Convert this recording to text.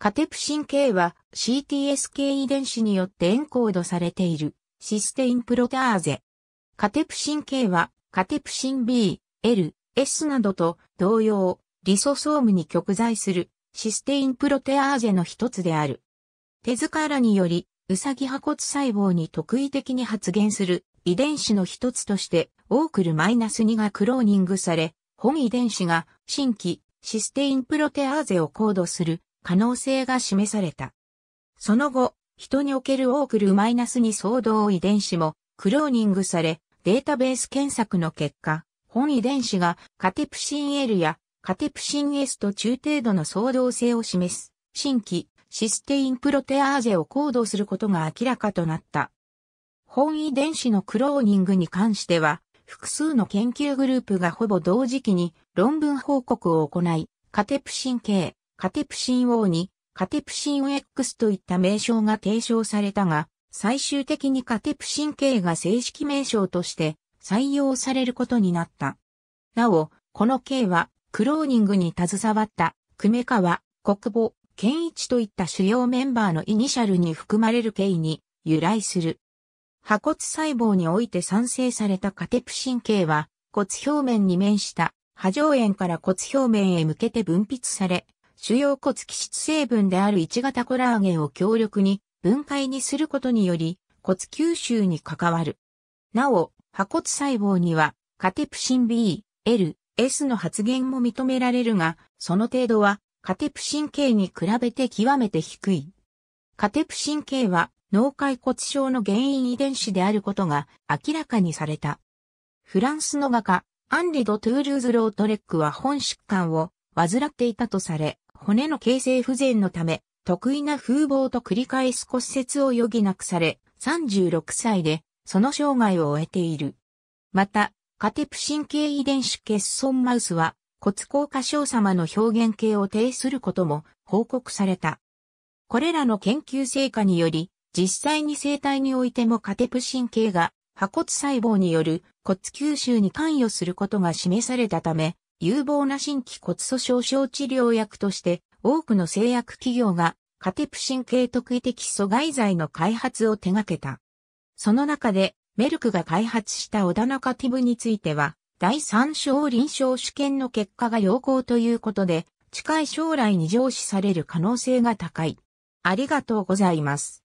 カテプシン系は CTS 系遺伝子によってエンコードされているシステインプロテアーゼ。カテプシン系はカテプシン B、L、S などと同様、リソソームに極在するシステインプロテアーゼの一つである。手塚らにより、ウサギ破骨細胞に特異的に発現する遺伝子の一つとして、オークル -2 がクローニングされ、本遺伝子が新規システインプロテアーゼをコードする可能性が示された。その後、人におけるオークルマイナス2相同遺伝子もクローニングされ、データベース検索の結果、本遺伝子がカテプシン L やカテプシン S と中程度の相動性を示す新規システインプロテアーゼを行動することが明らかとなった。本遺伝子のクローニングに関しては、複数の研究グループがほぼ同時期に論文報告を行い、カテプシン系、カテプシン王にカテプシン X といった名称が提唱されたが、最終的にカテプシン K が正式名称として採用されることになった。なお、この K はクローニングに携わった久米川、国母、健一といった主要メンバーのイニシャルに含まれる K に由来する。破骨細胞において産生されたカテプシン K は骨表面に面した波状炎から骨表面へ向けて分泌され、主要骨気質成分である1型コラーゲンを強力に分解にすることにより骨吸収に関わる。なお、破骨細胞にはカテプシン B、L、S の発現も認められるが、その程度はカテプシン K に比べて極めて低い。カテプシン K は脳解骨症の原因遺伝子であることが明らかにされた。フランスの画家、アンリ・ド・トゥールーズ・ロートレックは本疾患を患っていたとされ、骨の形成不全のため、得意な風貌と繰り返す骨折を余儀なくされ、36歳で、その生涯を終えている。また、カテプ神経遺伝子欠損マウスは、骨硬化症様の表現形を呈することも報告された。これらの研究成果により、実際に生体においてもカテプ神経が破骨細胞による骨吸収に関与することが示されたため、有望な新規骨粗鬆症治療薬として多くの製薬企業がカテプシン系特異的阻害剤の開発を手掛けた。その中でメルクが開発したオダナカティブについては第3章臨床試験の結果が良好ということで近い将来に上司される可能性が高い。ありがとうございます。